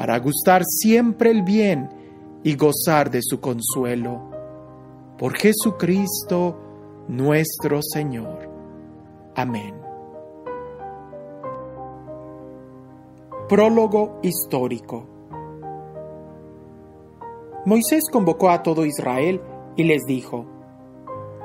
para gustar siempre el bien y gozar de su consuelo. Por Jesucristo nuestro Señor. Amén. Prólogo histórico. Moisés convocó a todo Israel y les dijo,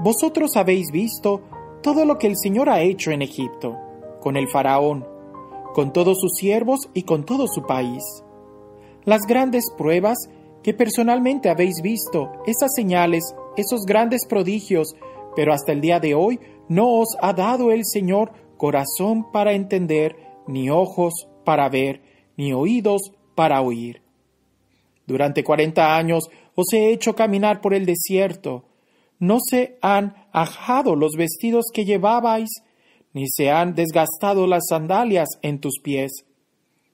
Vosotros habéis visto todo lo que el Señor ha hecho en Egipto, con el faraón, con todos sus siervos y con todo su país las grandes pruebas que personalmente habéis visto, esas señales, esos grandes prodigios, pero hasta el día de hoy no os ha dado el Señor corazón para entender, ni ojos para ver, ni oídos para oír. Durante cuarenta años os he hecho caminar por el desierto. No se han ajado los vestidos que llevabais, ni se han desgastado las sandalias en tus pies.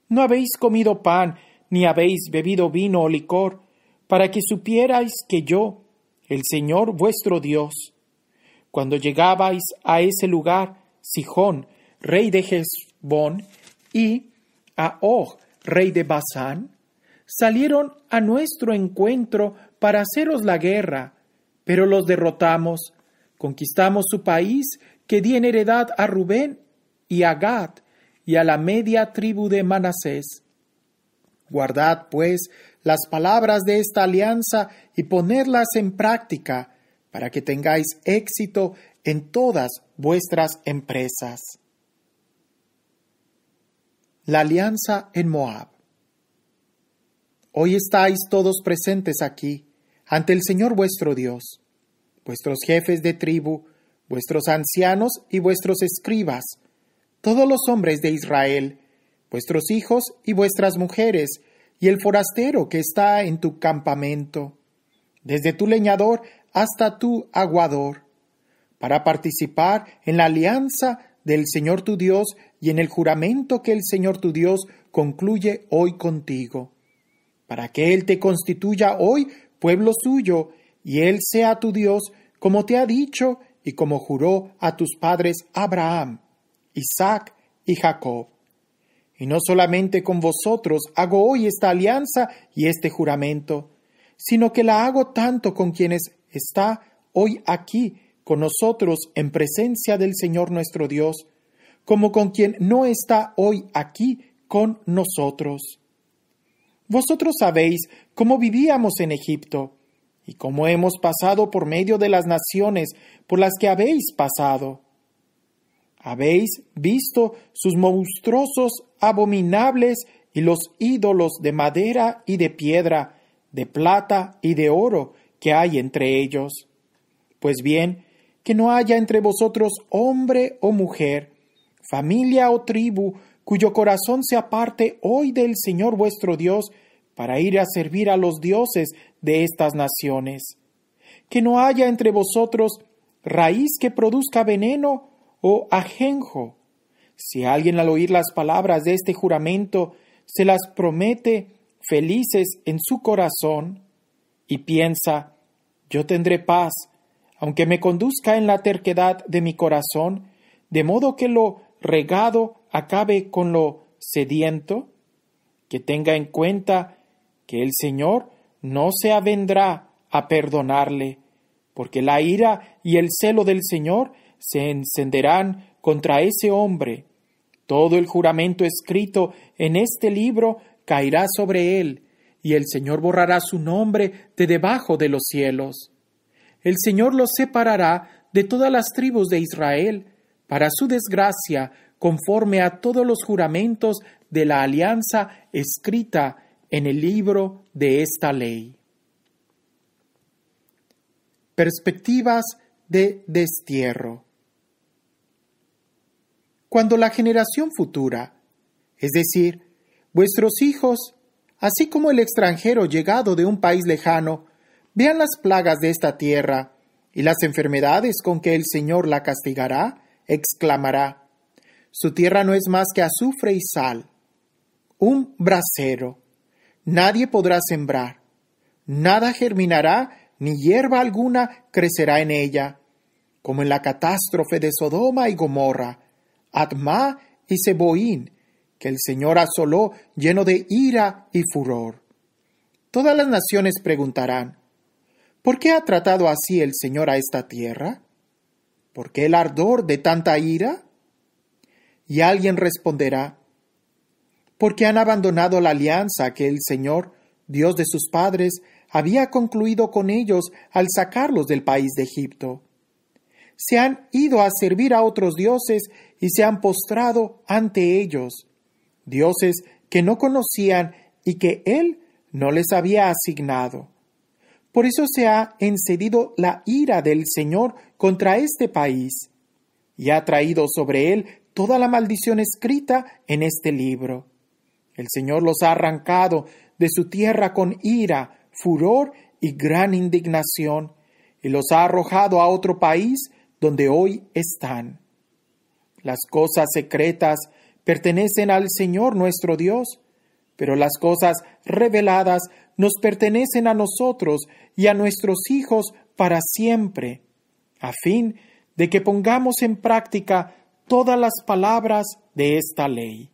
No habéis comido pan ni habéis bebido vino o licor, para que supierais que yo, el Señor vuestro Dios, cuando llegabais a ese lugar, Sijón, rey de Jezbón, y a Og, rey de Basán, salieron a nuestro encuentro para haceros la guerra, pero los derrotamos, conquistamos su país, que di en heredad a Rubén y a Gad y a la media tribu de Manasés Guardad, pues, las palabras de esta alianza y ponerlas en práctica, para que tengáis éxito en todas vuestras empresas. La alianza en Moab. Hoy estáis todos presentes aquí, ante el Señor vuestro Dios, vuestros jefes de tribu, vuestros ancianos y vuestros escribas, todos los hombres de Israel, vuestros hijos y vuestras mujeres, y el forastero que está en tu campamento, desde tu leñador hasta tu aguador, para participar en la alianza del Señor tu Dios y en el juramento que el Señor tu Dios concluye hoy contigo, para que Él te constituya hoy pueblo suyo, y Él sea tu Dios, como te ha dicho y como juró a tus padres Abraham, Isaac y Jacob. Y no solamente con vosotros hago hoy esta alianza y este juramento, sino que la hago tanto con quienes está hoy aquí con nosotros en presencia del Señor nuestro Dios, como con quien no está hoy aquí con nosotros. Vosotros sabéis cómo vivíamos en Egipto, y cómo hemos pasado por medio de las naciones por las que habéis pasado habéis visto sus monstruosos abominables y los ídolos de madera y de piedra, de plata y de oro que hay entre ellos. Pues bien, que no haya entre vosotros hombre o mujer, familia o tribu, cuyo corazón se aparte hoy del Señor vuestro Dios, para ir a servir a los dioses de estas naciones. Que no haya entre vosotros raíz que produzca veneno, o ajenjo. Si alguien al oír las palabras de este juramento se las promete felices en su corazón y piensa, yo tendré paz, aunque me conduzca en la terquedad de mi corazón, de modo que lo regado acabe con lo sediento, que tenga en cuenta que el Señor no se avendrá a perdonarle, porque la ira y el celo del Señor se encenderán contra ese hombre. Todo el juramento escrito en este libro caerá sobre él, y el Señor borrará su nombre de debajo de los cielos. El Señor los separará de todas las tribus de Israel, para su desgracia, conforme a todos los juramentos de la alianza escrita en el libro de esta ley. Perspectivas de destierro cuando la generación futura, es decir, vuestros hijos, así como el extranjero llegado de un país lejano, vean las plagas de esta tierra y las enfermedades con que el Señor la castigará, exclamará, Su tierra no es más que azufre y sal, un brasero. Nadie podrá sembrar, nada germinará, ni hierba alguna crecerá en ella, como en la catástrofe de Sodoma y Gomorra, Atma y Seboín, que el Señor asoló lleno de ira y furor. Todas las naciones preguntarán, ¿por qué ha tratado así el Señor a esta tierra? ¿Por qué el ardor de tanta ira? Y alguien responderá, porque han abandonado la alianza que el Señor, Dios de sus padres, había concluido con ellos al sacarlos del país de Egipto. Se han ido a servir a otros dioses y se han postrado ante ellos, dioses que no conocían y que Él no les había asignado. Por eso se ha encendido la ira del Señor contra este país, y ha traído sobre él toda la maldición escrita en este libro. El Señor los ha arrancado de su tierra con ira, furor y gran indignación, y los ha arrojado a otro país donde hoy están. Las cosas secretas pertenecen al Señor nuestro Dios, pero las cosas reveladas nos pertenecen a nosotros y a nuestros hijos para siempre, a fin de que pongamos en práctica todas las palabras de esta ley.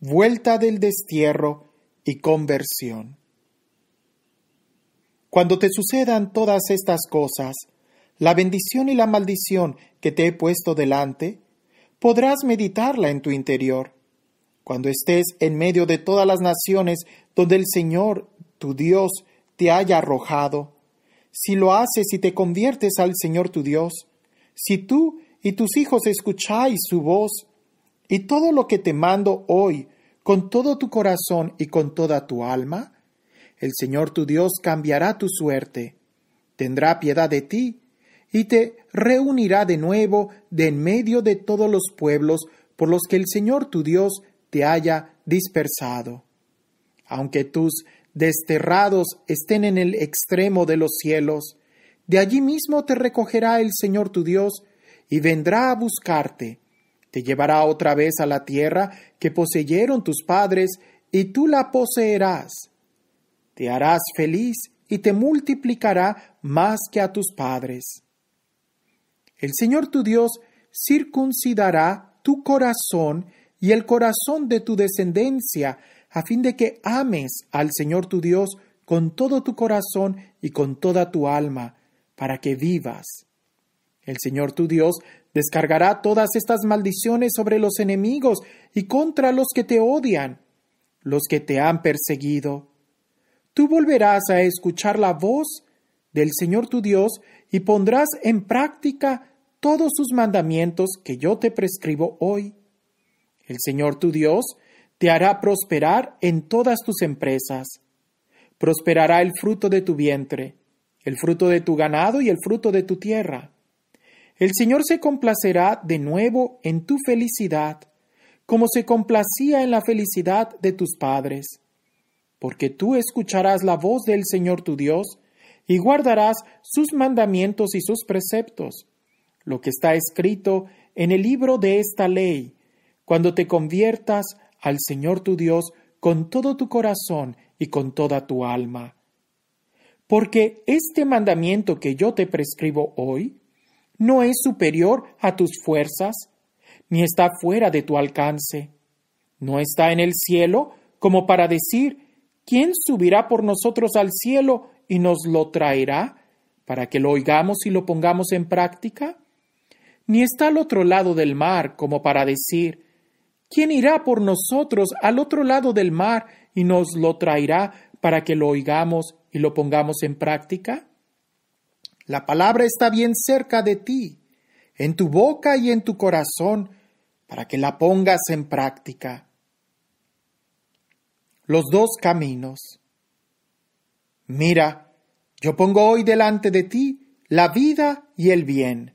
Vuelta del destierro y conversión. Cuando te sucedan todas estas cosas, la bendición y la maldición que te he puesto delante, podrás meditarla en tu interior. Cuando estés en medio de todas las naciones donde el Señor, tu Dios, te haya arrojado, si lo haces y te conviertes al Señor tu Dios, si tú y tus hijos escucháis su voz, y todo lo que te mando hoy, con todo tu corazón y con toda tu alma, el Señor tu Dios cambiará tu suerte, tendrá piedad de ti y te reunirá de nuevo de en medio de todos los pueblos por los que el Señor tu Dios te haya dispersado. Aunque tus desterrados estén en el extremo de los cielos, de allí mismo te recogerá el Señor tu Dios y vendrá a buscarte. Te llevará otra vez a la tierra que poseyeron tus padres y tú la poseerás. Te harás feliz y te multiplicará más que a tus padres. El Señor tu Dios circuncidará tu corazón y el corazón de tu descendencia, a fin de que ames al Señor tu Dios con todo tu corazón y con toda tu alma, para que vivas. El Señor tu Dios descargará todas estas maldiciones sobre los enemigos y contra los que te odian, los que te han perseguido. Tú volverás a escuchar la voz del Señor tu Dios y pondrás en práctica todos sus mandamientos que yo te prescribo hoy. El Señor tu Dios te hará prosperar en todas tus empresas. Prosperará el fruto de tu vientre, el fruto de tu ganado y el fruto de tu tierra. El Señor se complacerá de nuevo en tu felicidad, como se complacía en la felicidad de tus padres. Porque tú escucharás la voz del Señor tu Dios, y guardarás sus mandamientos y sus preceptos, lo que está escrito en el libro de esta ley, cuando te conviertas al Señor tu Dios con todo tu corazón y con toda tu alma. Porque este mandamiento que yo te prescribo hoy no es superior a tus fuerzas, ni está fuera de tu alcance. No está en el cielo como para decir, ¿quién subirá por nosotros al cielo y nos lo traerá para que lo oigamos y lo pongamos en práctica? Ni está al otro lado del mar como para decir, ¿quién irá por nosotros al otro lado del mar y nos lo traerá para que lo oigamos y lo pongamos en práctica? La palabra está bien cerca de ti, en tu boca y en tu corazón, para que la pongas en práctica. Los dos caminos. Mira, yo pongo hoy delante de ti la vida y el bien,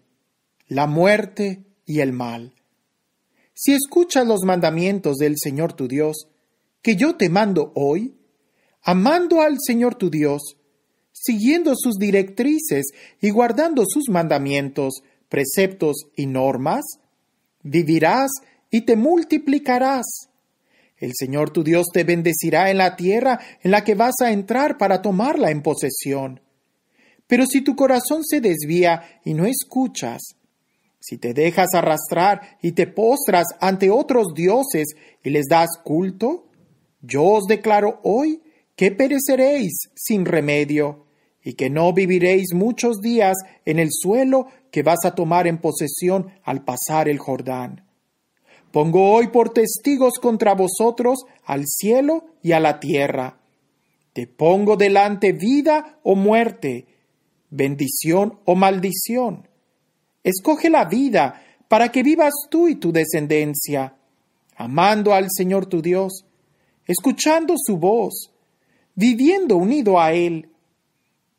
la muerte y el mal. Si escuchas los mandamientos del Señor tu Dios, que yo te mando hoy, amando al Señor tu Dios, siguiendo sus directrices y guardando sus mandamientos, preceptos y normas, vivirás y te multiplicarás el Señor tu Dios te bendecirá en la tierra en la que vas a entrar para tomarla en posesión. Pero si tu corazón se desvía y no escuchas, si te dejas arrastrar y te postras ante otros dioses y les das culto, yo os declaro hoy que pereceréis sin remedio y que no viviréis muchos días en el suelo que vas a tomar en posesión al pasar el Jordán. Pongo hoy por testigos contra vosotros al cielo y a la tierra. Te pongo delante vida o muerte, bendición o maldición. Escoge la vida para que vivas tú y tu descendencia, amando al Señor tu Dios, escuchando su voz, viviendo unido a Él.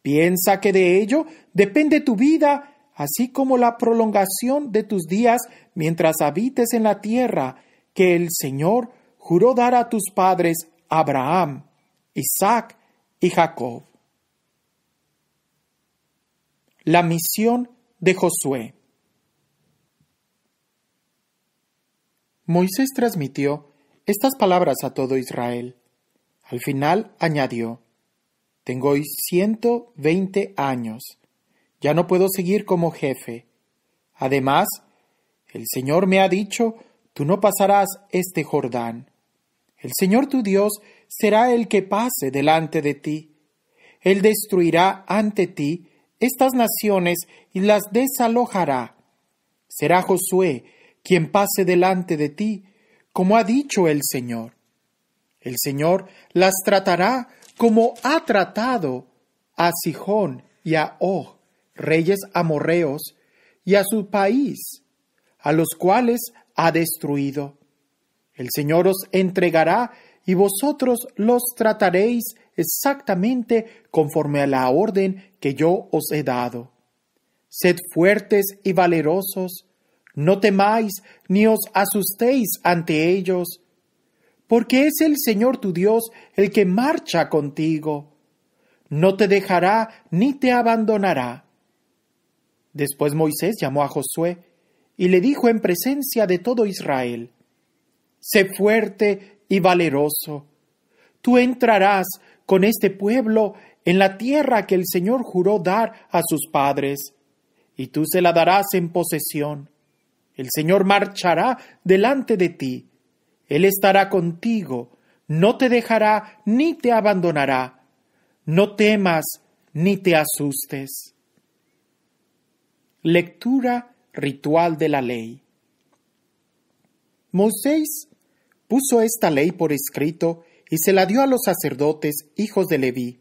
Piensa que de ello depende tu vida así como la prolongación de tus días mientras habites en la tierra, que el Señor juró dar a tus padres Abraham, Isaac y Jacob. La misión de Josué. Moisés transmitió estas palabras a todo Israel. Al final añadió, Tengo ciento veinte años ya no puedo seguir como jefe. Además, el Señor me ha dicho, tú no pasarás este Jordán. El Señor tu Dios será el que pase delante de ti. Él destruirá ante ti estas naciones y las desalojará. Será Josué quien pase delante de ti, como ha dicho el Señor. El Señor las tratará como ha tratado a Sijón y a Og reyes amorreos, y a su país, a los cuales ha destruido. El Señor os entregará y vosotros los trataréis exactamente conforme a la orden que yo os he dado. Sed fuertes y valerosos, no temáis ni os asustéis ante ellos, porque es el Señor tu Dios el que marcha contigo. No te dejará ni te abandonará. Después Moisés llamó a Josué y le dijo en presencia de todo Israel, Sé fuerte y valeroso, tú entrarás con este pueblo en la tierra que el Señor juró dar a sus padres, y tú se la darás en posesión. El Señor marchará delante de ti, Él estará contigo, no te dejará ni te abandonará. No temas ni te asustes. Lectura ritual de la ley. Moisés puso esta ley por escrito y se la dio a los sacerdotes hijos de Leví,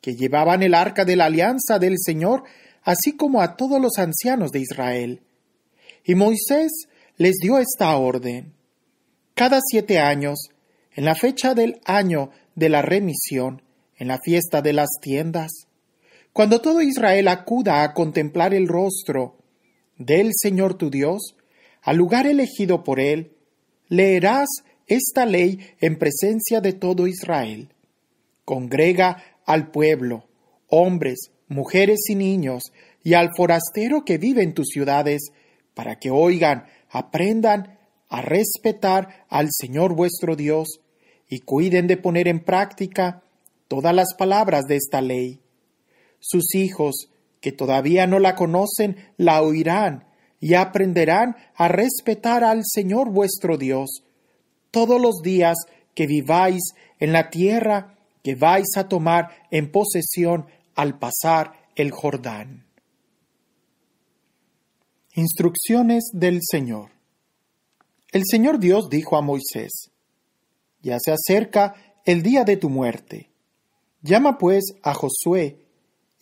que llevaban el arca de la alianza del Señor, así como a todos los ancianos de Israel. Y Moisés les dio esta orden. Cada siete años, en la fecha del año de la remisión, en la fiesta de las tiendas, cuando todo Israel acuda a contemplar el rostro del Señor tu Dios, al lugar elegido por él, leerás esta ley en presencia de todo Israel. Congrega al pueblo, hombres, mujeres y niños, y al forastero que vive en tus ciudades, para que oigan, aprendan a respetar al Señor vuestro Dios, y cuiden de poner en práctica todas las palabras de esta ley sus hijos, que todavía no la conocen, la oirán y aprenderán a respetar al Señor vuestro Dios todos los días que viváis en la tierra que vais a tomar en posesión al pasar el Jordán. Instrucciones del Señor. El Señor Dios dijo a Moisés, Ya se acerca el día de tu muerte. Llama pues a Josué,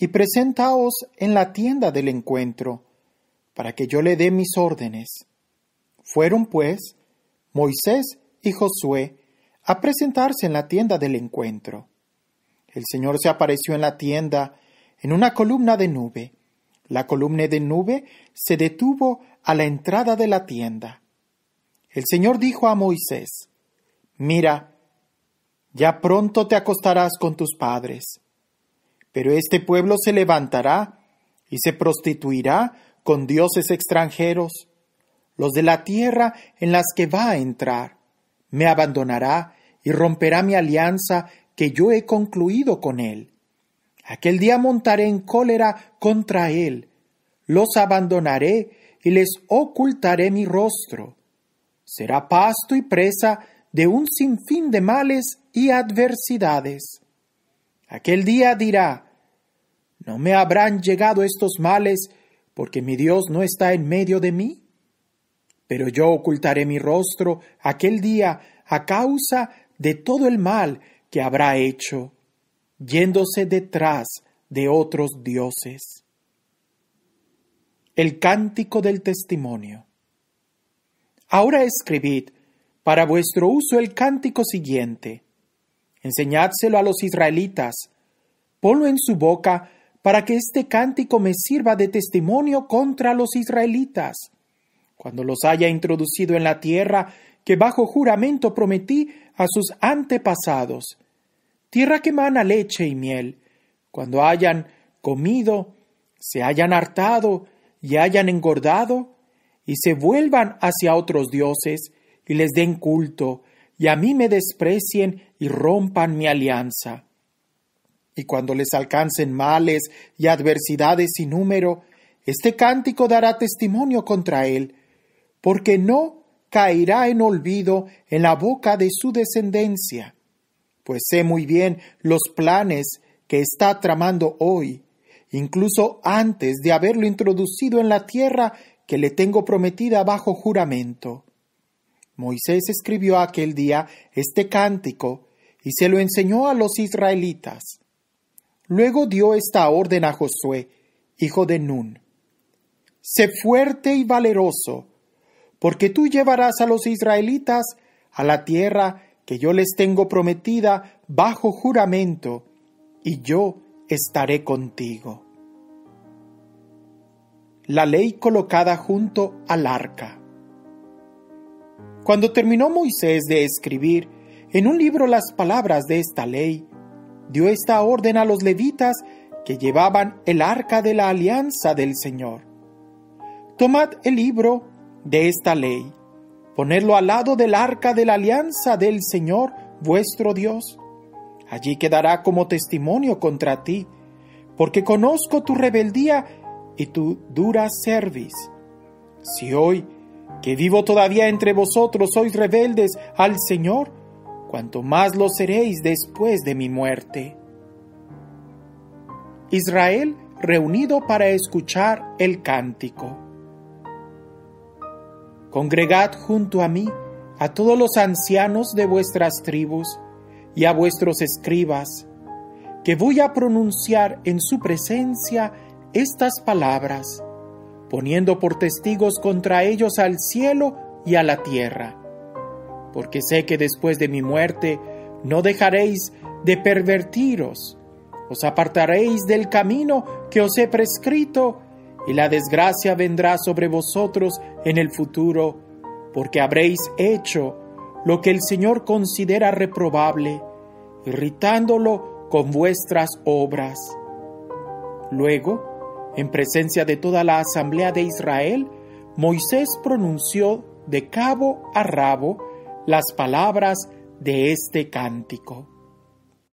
y presentaos en la tienda del encuentro, para que yo le dé mis órdenes. Fueron, pues, Moisés y Josué a presentarse en la tienda del encuentro. El Señor se apareció en la tienda en una columna de nube. La columna de nube se detuvo a la entrada de la tienda. El Señor dijo a Moisés, Mira, ya pronto te acostarás con tus padres pero este pueblo se levantará y se prostituirá con dioses extranjeros, los de la tierra en las que va a entrar. Me abandonará y romperá mi alianza que yo he concluido con él. Aquel día montaré en cólera contra él, los abandonaré y les ocultaré mi rostro. Será pasto y presa de un sinfín de males y adversidades. Aquel día dirá, ¿no me habrán llegado estos males porque mi Dios no está en medio de mí? Pero yo ocultaré mi rostro aquel día a causa de todo el mal que habrá hecho, yéndose detrás de otros dioses. El cántico del testimonio. Ahora escribid para vuestro uso el cántico siguiente enseñádselo a los israelitas, ponlo en su boca, para que este cántico me sirva de testimonio contra los israelitas. Cuando los haya introducido en la tierra que bajo juramento prometí a sus antepasados, tierra que mana leche y miel, cuando hayan comido, se hayan hartado y hayan engordado, y se vuelvan hacia otros dioses, y les den culto, y a mí me desprecien y rompan mi alianza. Y cuando les alcancen males y adversidades sin número, este cántico dará testimonio contra él, porque no caerá en olvido en la boca de su descendencia. Pues sé muy bien los planes que está tramando hoy, incluso antes de haberlo introducido en la tierra que le tengo prometida bajo juramento. Moisés escribió aquel día este cántico y se lo enseñó a los israelitas. Luego dio esta orden a Josué, hijo de Nun. Sé fuerte y valeroso, porque tú llevarás a los israelitas a la tierra que yo les tengo prometida bajo juramento, y yo estaré contigo. La ley colocada junto al arca. Cuando terminó Moisés de escribir en un libro las palabras de esta ley, dio esta orden a los levitas que llevaban el arca de la alianza del Señor. Tomad el libro de esta ley, ponedlo al lado del arca de la alianza del Señor vuestro Dios. Allí quedará como testimonio contra ti, porque conozco tu rebeldía y tu dura serviz. Si hoy que vivo todavía entre vosotros, sois rebeldes al Señor, cuanto más lo seréis después de mi muerte. Israel reunido para escuchar el cántico. Congregad junto a mí a todos los ancianos de vuestras tribus y a vuestros escribas, que voy a pronunciar en su presencia estas palabras poniendo por testigos contra ellos al cielo y a la tierra. Porque sé que después de mi muerte no dejaréis de pervertiros, os apartaréis del camino que os he prescrito, y la desgracia vendrá sobre vosotros en el futuro, porque habréis hecho lo que el Señor considera reprobable, irritándolo con vuestras obras. Luego, en presencia de toda la asamblea de Israel, Moisés pronunció de cabo a rabo las palabras de este cántico.